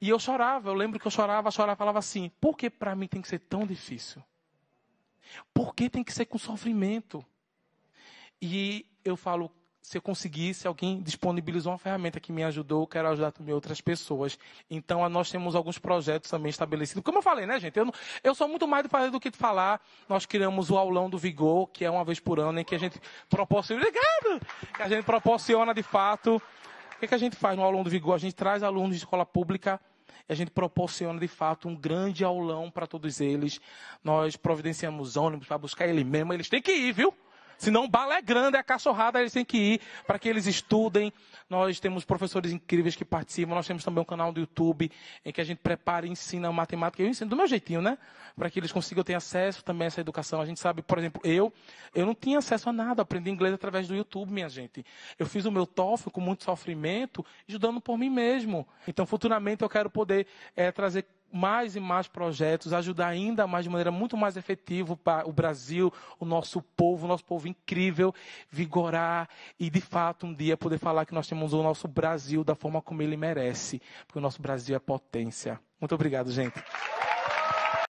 E eu chorava, eu lembro que eu chorava, chorava, falava assim: por que para mim tem que ser tão difícil? Por que tem que ser com sofrimento? E eu falo: se eu conseguisse, alguém disponibilizou uma ferramenta que me ajudou, quero ajudar também outras pessoas. Então, nós temos alguns projetos também estabelecidos. Como eu falei, né, gente? Eu, eu sou muito mais do fazer do que de falar. Nós criamos o aulão do Vigor, que é uma vez por ano, em que a gente proporciona, obrigado que a gente proporciona de fato o que, é que a gente faz no aulão do Vigor? A gente traz alunos de escola pública e a gente proporciona, de fato, um grande aulão para todos eles. Nós providenciamos ônibus para buscar ele mesmo. Eles têm que ir, viu? Senão, bala é grande, é cachorrada, eles têm que ir para que eles estudem. Nós temos professores incríveis que participam, nós temos também um canal do YouTube em que a gente prepara e ensina matemática. Eu ensino do meu jeitinho, né? Para que eles consigam ter acesso também a essa educação. A gente sabe, por exemplo, eu, eu não tinha acesso a nada, aprendi inglês através do YouTube, minha gente. Eu fiz o meu TOEFL com muito sofrimento, estudando por mim mesmo. Então, futuramente eu quero poder é, trazer mais e mais projetos, ajudar ainda mais de maneira muito mais efetiva para o Brasil, o nosso povo, o nosso povo incrível, vigorar e de fato um dia poder falar que nós temos o nosso Brasil da forma como ele merece, porque o nosso Brasil é potência. Muito obrigado, gente.